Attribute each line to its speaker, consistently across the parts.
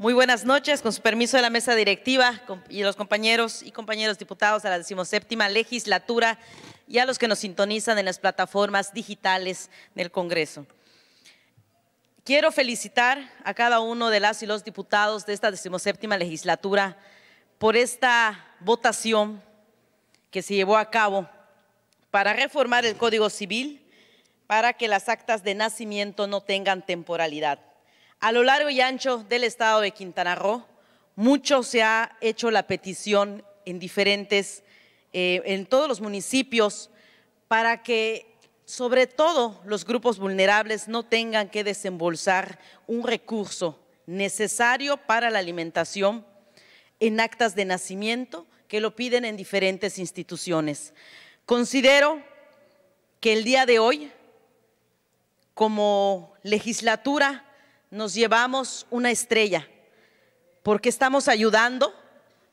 Speaker 1: Muy buenas noches, con su permiso de la mesa directiva y los compañeros y compañeros diputados de la decimoséptima legislatura y a los que nos sintonizan en las plataformas digitales del Congreso. Quiero felicitar a cada uno de las y los diputados de esta decimoséptima legislatura por esta votación que se llevó a cabo para reformar el Código Civil para que las actas de nacimiento no tengan temporalidad. A lo largo y ancho del estado de Quintana Roo, mucho se ha hecho la petición en diferentes, eh, en todos los municipios, para que sobre todo los grupos vulnerables no tengan que desembolsar un recurso necesario para la alimentación en actas de nacimiento que lo piden en diferentes instituciones. Considero que el día de hoy, como legislatura, nos llevamos una estrella porque estamos ayudando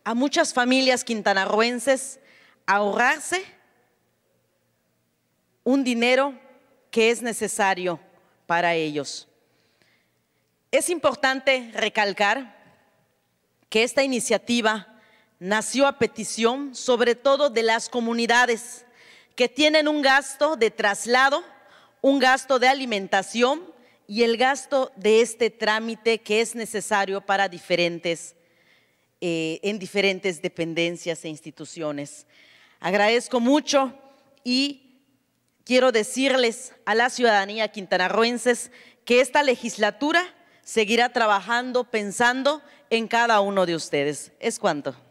Speaker 1: a muchas familias quintanarruenses a ahorrarse un dinero que es necesario para ellos. Es importante recalcar que esta iniciativa nació a petición sobre todo de las comunidades que tienen un gasto de traslado, un gasto de alimentación y el gasto de este trámite que es necesario para diferentes, eh, en diferentes dependencias e instituciones. Agradezco mucho y quiero decirles a la ciudadanía quintanarroenses que esta legislatura seguirá trabajando, pensando en cada uno de ustedes. Es cuanto.